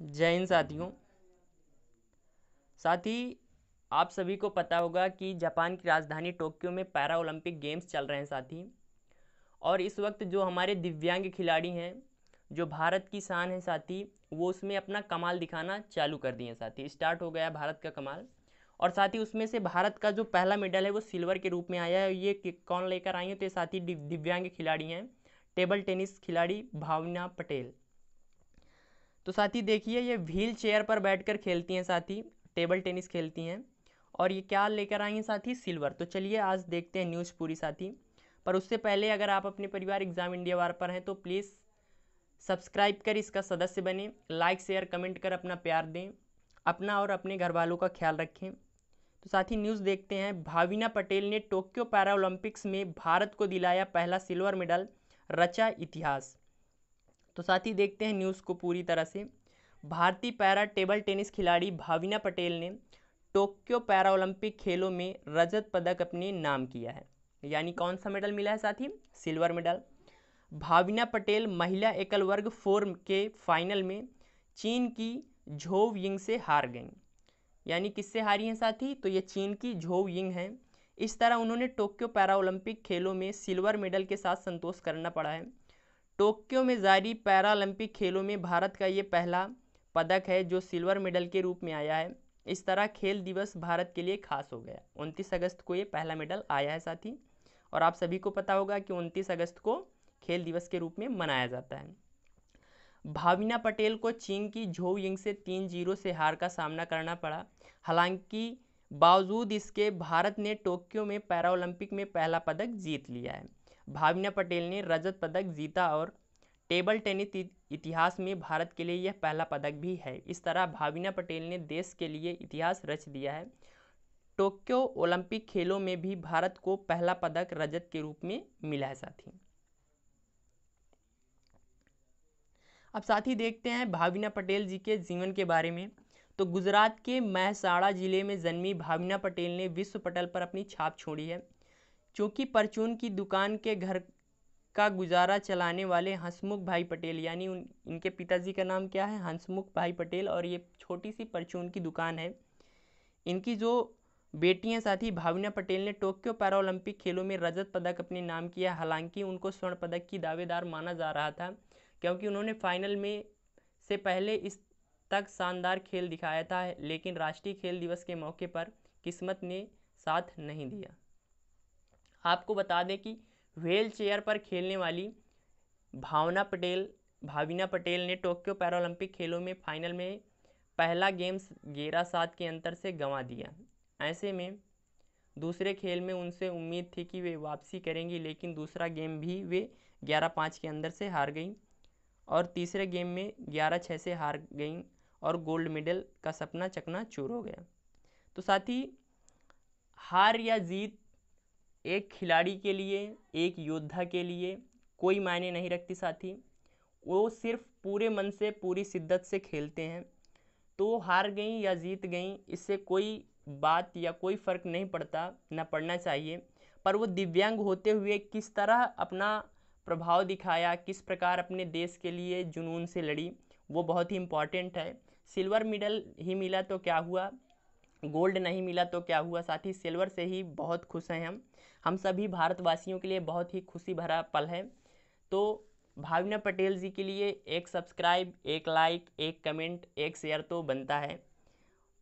जय हिंद साथियों साथ ही आप सभी को पता होगा कि जापान की राजधानी टोक्यो में पैरा ओलंपिक गेम्स चल रहे हैं साथी और इस वक्त जो हमारे दिव्यांग खिलाड़ी हैं जो भारत की शान है साथी वो उसमें अपना कमाल दिखाना चालू कर दिए साथी स्टार्ट हो गया भारत का कमाल और साथ ही उसमें से भारत का जो पहला मेडल है वो सिल्वर के रूप में आया है ये कौन लेकर आई हैं तो ये साथी दिव्यांग खिलाड़ी हैं टेबल टेनिस खिलाड़ी भावना पटेल तो साथी देखिए ये व्हील चेयर पर बैठकर खेलती हैं साथी टेबल टेनिस खेलती हैं और ये क्या लेकर आई हैं साथी सिल्वर तो चलिए आज देखते हैं न्यूज़ पूरी साथी पर उससे पहले अगर आप अपने परिवार एग्जाम इंडिया वार पर हैं तो प्लीज़ सब्सक्राइब कर इसका सदस्य बने लाइक शेयर कमेंट कर अपना प्यार दें अपना और अपने घर वालों का ख्याल रखें तो साथ ही न्यूज़ देखते हैं भाविना पटेल ने टोक्यो पैरा ओलंपिक्स में भारत को दिलाया पहला सिल्वर मेडल रचा इतिहास तो साथ ही देखते हैं न्यूज़ को पूरी तरह से भारतीय पैरा टेबल टेनिस खिलाड़ी भाविना पटेल ने टोक्यो पैरा ओलंपिक खेलों में रजत पदक अपने नाम किया है यानी कौन सा मेडल मिला है साथी सिल्वर मेडल भाविना पटेल महिला एकल वर्ग फोर के फाइनल में चीन की झोव यिंग से हार गई यानी किससे हारी हैं साथी तो ये चीन की झोव यिंग हैं इस तरह उन्होंने टोक्यो पैरा ओलंपिक खेलों में सिल्वर मेडल के साथ संतोष करना पड़ा है टोक्यो में जारी पैरालंपिक खेलों में भारत का ये पहला पदक है जो सिल्वर मेडल के रूप में आया है इस तरह खेल दिवस भारत के लिए खास हो गया उनतीस अगस्त को ये पहला मेडल आया है साथी और आप सभी को पता होगा कि उनतीस अगस्त को खेल दिवस के रूप में मनाया जाता है भाविना पटेल को चीन की झो यिंग से तीन जीरो से हार का सामना करना पड़ा हालांकि बावजूद इसके भारत ने टोक्यो में ओलंपिक में पहला पदक जीत लिया है भाविना पटेल ने रजत पदक जीता और टेबल टेनिस इतिहास में भारत के लिए यह पहला पदक भी है इस तरह भाविना पटेल ने देश के लिए इतिहास रच दिया है टोक्यो ओलंपिक खेलों में भी भारत को पहला पदक रजत के रूप में मिला है साथी अब साथी देखते हैं भाविना पटेल जी के जीवन के बारे में तो गुजरात के महसाड़ा जिले में जन्मी भाविना पटेल ने विश्व पटल पर अपनी छाप छोड़ी है चूँकि परचून की दुकान के घर का गुजारा चलाने वाले हंसमुख भाई पटेल यानी उन इनके पिताजी का नाम क्या है हंसमुख भाई पटेल और ये छोटी सी परचून की दुकान है इनकी जो बेटियां साथी भावना पटेल ने टोक्यो पैरालंपिक खेलों में रजत पदक अपने नाम किया हालांकि उनको स्वर्ण पदक की दावेदार माना जा रहा था क्योंकि उन्होंने फाइनल में से पहले इस तक शानदार खेल दिखाया था लेकिन राष्ट्रीय खेल दिवस के मौके पर किस्मत ने साथ नहीं दिया आपको बता दें कि व्हील चेयर पर खेलने वाली भावना पटेल भाविना पटेल ने टोक्यो पैरोल्पिक खेलों में फाइनल में पहला गेम ग्यारह सात के अंतर से गंवा दिया ऐसे में दूसरे खेल में उनसे उम्मीद थी कि वे वापसी करेंगी लेकिन दूसरा गेम भी वे ग्यारह पाँच के अंदर से हार गईं और तीसरे गेम में ग्यारह छः से हार गईं और गोल्ड मेडल का सपना चकना चूर हो गया तो साथ ही हार या जीत एक खिलाड़ी के लिए एक योद्धा के लिए कोई मायने नहीं रखती साथी वो सिर्फ पूरे मन से पूरी शिद्दत से खेलते हैं तो हार गई या जीत गई इससे कोई बात या कोई फ़र्क नहीं पड़ता ना पड़ना चाहिए पर वो दिव्यांग होते हुए किस तरह अपना प्रभाव दिखाया किस प्रकार अपने देश के लिए जुनून से लड़ी वो बहुत ही इम्पॉर्टेंट है सिल्वर मेडल ही मिला तो क्या हुआ गोल्ड नहीं मिला तो क्या हुआ साथ ही सिल्वर से ही बहुत खुश हैं हम हम सभी भारतवासियों के लिए बहुत ही खुशी भरा पल है तो भावना पटेल जी के लिए एक सब्सक्राइब एक लाइक एक कमेंट एक शेयर तो बनता है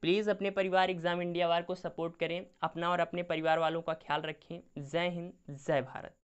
प्लीज़ अपने परिवार एग्ज़ाम इंडिया वार को सपोर्ट करें अपना और अपने परिवार वालों का ख्याल रखें जय हिंद जय भारत